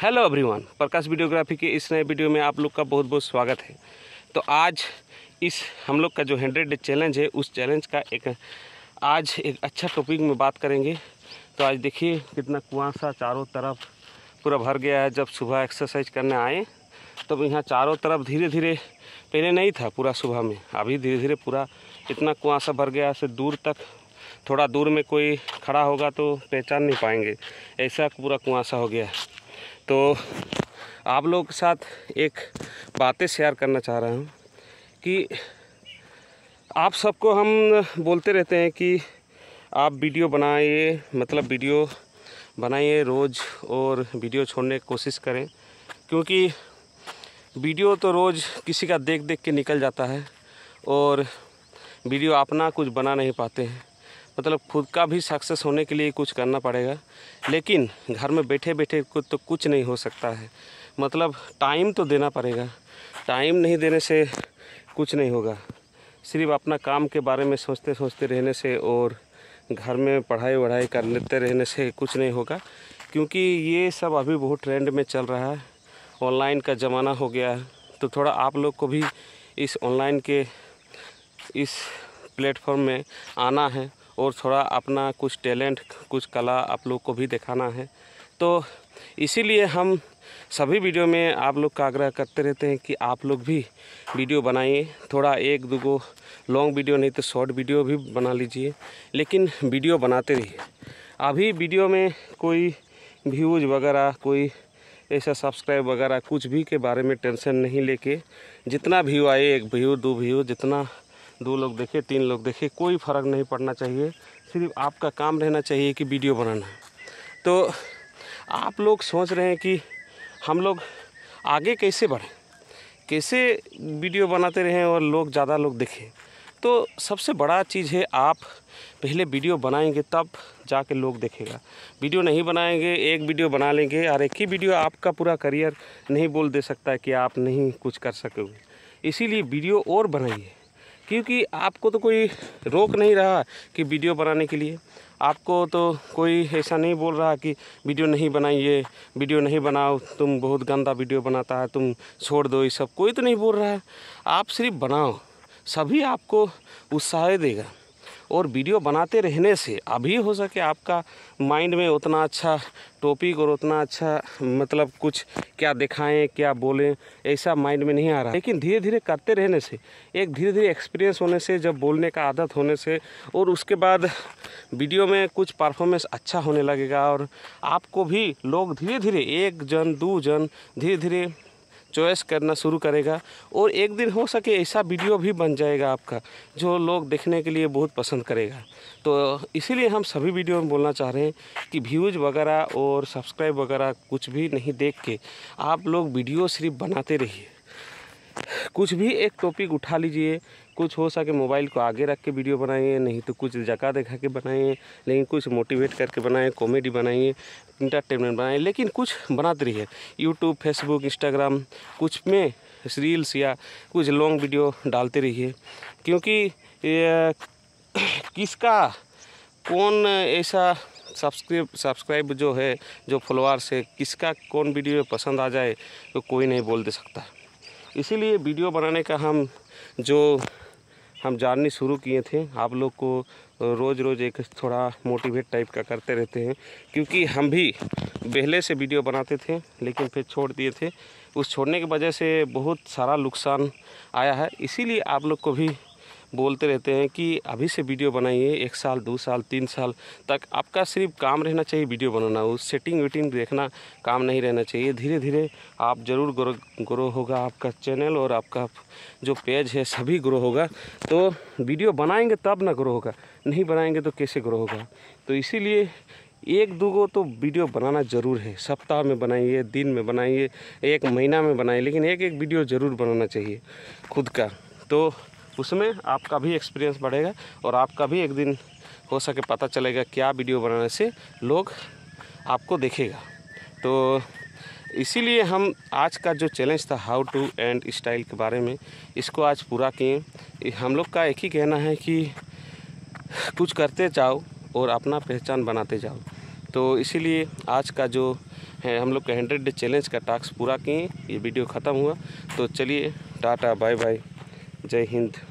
hello everyone प्रकाश videography के इस नए वीडियो में आप लोग का बहुत बहुत स्वागत है तो आज इस हम लोग का जो हंड्रेड डे चैलेंज है उस चैलेंज का एक आज एक अच्छा टॉपिक में बात करेंगे तो आज देखिए कितना कुआंसा चारों तरफ पूरा भर गया है जब सुबह एक्सरसाइज करने आए तब तो यहाँ चारों तरफ धीरे धीरे पहले नहीं था पूरा सुबह में अभी धीरे धीरे पूरा इतना कुआंसा भर गया से दूर तक थोड़ा दूर में कोई खड़ा होगा तो पहचान नहीं पाएंगे ऐसा पूरा कुआसा हो गया है तो आप लोग के साथ एक बातें शेयर करना चाह रहा हूँ कि आप सबको हम बोलते रहते हैं कि आप वीडियो बनाइए मतलब वीडियो बनाइए रोज़ और वीडियो छोड़ने की कोशिश करें क्योंकि वीडियो तो रोज़ किसी का देख देख के निकल जाता है और वीडियो अपना कुछ बना नहीं पाते हैं मतलब खुद का भी सक्सेस होने के लिए कुछ करना पड़ेगा लेकिन घर में बैठे बैठे कुछ तो कुछ नहीं हो सकता है मतलब टाइम तो देना पड़ेगा टाइम नहीं देने से कुछ नहीं होगा सिर्फ अपना काम के बारे में सोचते सोचते रहने से और घर में पढ़ाई वढ़ाई कर लेते रहने से कुछ नहीं होगा क्योंकि ये सब अभी बहुत ट्रेंड में चल रहा है ऑनलाइन का ज़माना हो गया है तो थोड़ा आप लोग को भी इस ऑनलाइन के इस प्लेटफॉर्म में आना है और थोड़ा अपना कुछ टैलेंट कुछ कला आप लोग को भी दिखाना है तो इसीलिए हम सभी वीडियो में आप लोग का आग्रह करते रहते हैं कि आप लोग भी वीडियो बनाइए थोड़ा एक दो गो लॉन्ग वीडियो नहीं तो शॉर्ट वीडियो भी बना लीजिए लेकिन वीडियो बनाते रहिए अभी वीडियो में कोई व्यूज़ वगैरह कोई ऐसा सब्सक्राइब वगैरह कुछ भी के बारे में टेंशन नहीं लेके जितना व्यू आए एक व्यू दो व्यू जितना दो लोग देखे तीन लोग देखे कोई फ़र्क नहीं पड़ना चाहिए सिर्फ आपका काम रहना चाहिए कि वीडियो बनाना तो आप लोग सोच रहे हैं कि हम लोग आगे कैसे बढ़ें कैसे वीडियो बनाते रहें और लोग ज़्यादा लोग देखें तो सबसे बड़ा चीज़ है आप पहले वीडियो बनाएंगे तब जाके लोग देखेगा वीडियो नहीं बनाएंगे एक वीडियो बना लेंगे और एक ही वीडियो आपका पूरा करियर नहीं बोल दे सकता है कि आप नहीं कुछ कर सकोगे इसीलिए वीडियो और बनाइए क्योंकि आपको तो कोई रोक नहीं रहा कि वीडियो बनाने के लिए आपको तो कोई ऐसा नहीं बोल रहा कि वीडियो नहीं बनाइए वीडियो नहीं बनाओ तुम बहुत गंदा वीडियो बनाता है तुम छोड़ दो ये सब कोई तो नहीं बोल रहा है आप सिर्फ बनाओ सभी आपको उत्साह देगा और वीडियो बनाते रहने से अभी हो सके आपका माइंड में उतना अच्छा टॉपिक और उतना अच्छा मतलब कुछ क्या दिखाएं क्या बोलें ऐसा माइंड में नहीं आ रहा लेकिन धीरे धीरे करते रहने से एक धीरे धीरे एक्सपीरियंस होने से जब बोलने का आदत होने से और उसके बाद वीडियो में कुछ परफॉर्मेंस अच्छा होने लगेगा और आपको भी लोग धीरे धीरे एक जन दो जन धीरे धीरे चॉइस करना शुरू करेगा और एक दिन हो सके ऐसा वीडियो भी बन जाएगा आपका जो लोग देखने के लिए बहुत पसंद करेगा तो इसीलिए हम सभी वीडियो में बोलना चाह रहे हैं कि व्यूज़ वगैरह और सब्सक्राइब वगैरह कुछ भी नहीं देख के आप लोग वीडियो सिर्फ बनाते रहिए कुछ भी एक टॉपिक उठा लीजिए कुछ हो सके मोबाइल को आगे रख के वीडियो बनाइए नहीं तो कुछ जगह दिखा के बनाइए लेकिन कुछ मोटिवेट करके बनाएं कॉमेडी बनाइए इंटरटेनमेंट बनाएं लेकिन कुछ बनाते रहिए यूट्यूब फेसबुक इंस्टाग्राम कुछ में रील्स या कुछ लॉन्ग वीडियो डालते रहिए क्योंकि किसका कौन ऐसा सब्सक्राइब सब्सक्राइब जो है जो फॉलोअर्स है किसका कौन वीडियो पसंद आ जाए तो कोई नहीं बोल दे सकता इसीलिए वीडियो बनाने का हम जो हम जाननी शुरू किए थे आप लोग को रोज़ रोज़ एक थोड़ा मोटिवेट टाइप का करते रहते हैं क्योंकि हम भी पहले से वीडियो बनाते थे लेकिन फिर छोड़ दिए थे उस छोड़ने की वजह से बहुत सारा नुकसान आया है इसीलिए आप लोग को भी बोलते रहते हैं कि अभी से वीडियो बनाइए एक साल दो साल तीन साल तक आपका सिर्फ काम रहना चाहिए वीडियो बनाना उस सेटिंग वेटिंग देखना काम नहीं रहना चाहिए धीरे धीरे आप ज़रूर ग्रो ग्रो होगा आपका चैनल और आपका जो पेज है सभी ग्रो होगा तो वीडियो बनाएंगे तब ना ग्रो होगा नहीं बनाएंगे तो कैसे ग्रो होगा तो इसीलिए एक दो तो वीडियो बनाना ज़रूर है सप्ताह में बनाइए दिन में बनाइए एक महीना में बनाइए लेकिन एक एक वीडियो ज़रूर बनाना चाहिए खुद का तो उसमें आपका भी एक्सपीरियंस बढ़ेगा और आपका भी एक दिन हो सके पता चलेगा क्या वीडियो बनाने से लोग आपको देखेगा तो इसीलिए हम आज का जो चैलेंज था हाउ टू एंड स्टाइल के बारे में इसको आज पूरा किए हम लोग का एक ही कहना है कि कुछ करते जाओ और अपना पहचान बनाते जाओ तो इसीलिए आज का जो है हम लोग का हंड्रेड डे चैलेंज का टास्क पूरा किए ये वीडियो ख़त्म हुआ तो चलिए टाटा बाय बाय जय हिंद